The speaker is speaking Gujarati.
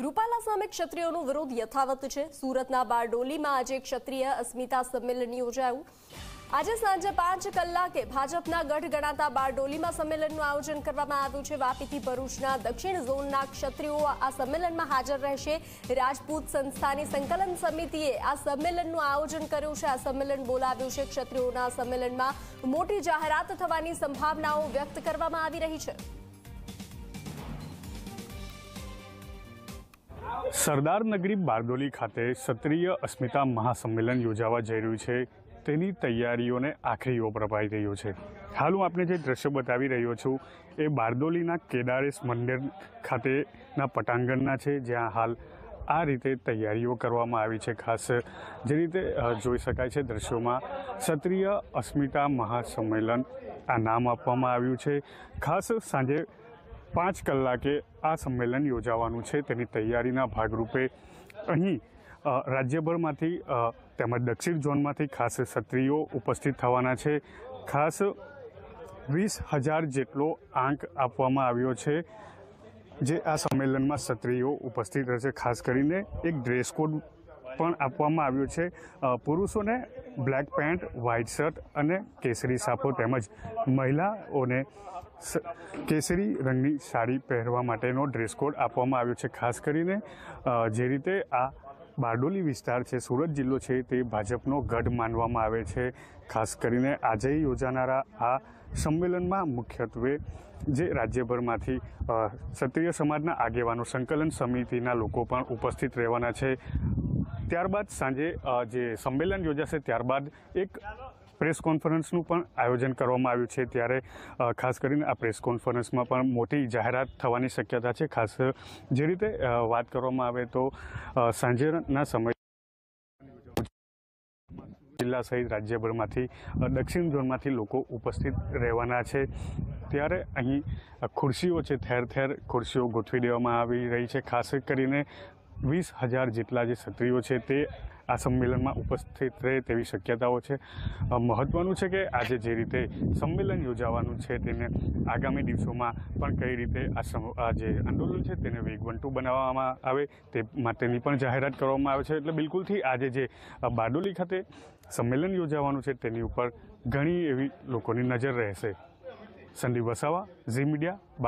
રૂપાલા સામે ક્ષત્રિયોનો વિરોધ યથાવત છે સુરતના બારડોલીમાં આજે ક્ષત્રિય અસ્મિતા સંમેલન યોજાયું આજે સાંજે પાંચ કલાકે ભાજપના ગઢ ગણાતા બારડોલીમાં સંમેલનનું આયોજન કરવામાં આવ્યું છે વાપીથી ભરૂચના દક્ષિણ ઝોનના ક્ષત્રિયો આ સંમેલનમાં હાજર રહેશે રાજપૂત સંસ્થાની સંકલન સમિતિએ આ સંમેલનનું આયોજન કર્યું છે આ સંમેલન બોલાવ્યું છે ક્ષત્રિયોના સંમેલનમાં મોટી જાહેરાત થવાની સંભાવનાઓ વ્યક્ત કરવામાં આવી રહી છે સરદાર નગરી બારડોલી ખાતે ક્ષત્રિય અસ્મિતા મહાસંમેલન યોજાવા જઈ રહ્યું છે તેની તૈયારીઓને આખરી ઓપ અપાઈ રહ્યો છે હાલ હું આપને જે દ્રશ્ય બતાવી રહ્યો છું એ બારડોલીના કેદારેશ મંદિર ખાતેના પટાંગણના છે જ્યાં હાલ આ રીતે તૈયારીઓ કરવામાં આવી છે ખાસ જે રીતે જોઈ શકાય છે દ્રશ્યોમાં ક્ષત્રિય અસ્મિતા મહાસંમેલન આ નામ આપવામાં આવ્યું છે ખાસ સાંજે પાંચ કલાકે આ સંમેલન યોજાવાનું છે તેની તૈયારીના ભાગરૂપે અહીં રાજ્યભરમાંથી તેમજ દક્ષિણ ઝોનમાંથી ખાસ ક્ષત્રિયો ઉપસ્થિત થવાના છે ખાસ વીસ હજાર જેટલો આંક આપવામાં આવ્યો છે જે આ સંમેલનમાં ક્ષત્રિયો ઉપસ્થિત રહેશે ખાસ કરીને એક ડ્રેસ કોડ પણ આપવામાં આવ્યું છે પુરુષોને બ્લેક પેન્ટ વ્હાઇટ શર્ટ અને કેસરી સાફો તેમજ મહિલાઓને કેસરી રંગની સાડી પહેરવા માટેનો ડ્રેસ કોડ આપવામાં આવ્યો છે ખાસ કરીને જે રીતે આ બારડોલી વિસ્તાર છે સુરત જિલ્લો છે તે ભાજપનો ગઢ માનવામાં આવે છે ખાસ કરીને આજે યોજાનારા આ સંમેલનમાં મુખ્યત્વે જે રાજ્યભરમાંથી ક્ષત્રિય સમાજના આગેવાનો સંકલન સમિતિના લોકો પણ ઉપસ્થિત રહેવાના છે ત્યારબાદ સાંજે જે સંમેલન યોજાશે ત્યારબાદ એક પ્રેસ કોન્ફરન્સનું પણ આયોજન કરવામાં આવ્યું છે ત્યારે ખાસ કરીને આ પ્રેસ કોન્ફરન્સમાં પણ મોટી જાહેરાત થવાની શક્યતા છે ખાસ જે રીતે વાત કરવામાં આવે તો સાંજેના સમય જિલ્લા સહિત રાજ્યભરમાંથી દક્ષિણ ઝોનમાંથી લોકો ઉપસ્થિત રહેવાના છે ત્યારે અહીં ખુરશીઓ છે ઠેર ઠેર ખુરશીઓ ગોઠવી દેવામાં આવી રહી છે ખાસ કરીને વીસ હજાર જેટલા જે ક્ષત્રિયો છે તે આ સંમેલનમાં ઉપસ્થિત રહે તેવી શક્યતાઓ છે મહત્ત્વનું છે કે આજે જે રીતે સંમેલન યોજાવાનું છે તેને આગામી દિવસોમાં પણ કઈ રીતે આ જે આંદોલન છે તેને વેગવંટું બનાવવામાં આવે તે માટેની પણ જાહેરાત કરવામાં આવે છે એટલે બિલકુલથી આજે જે બારડોલી ખાતે સંમેલન યોજાવાનું છે તેની ઉપર ઘણી એવી લોકોની નજર રહેશે સંદીપ વસાવા ઝી મીડિયા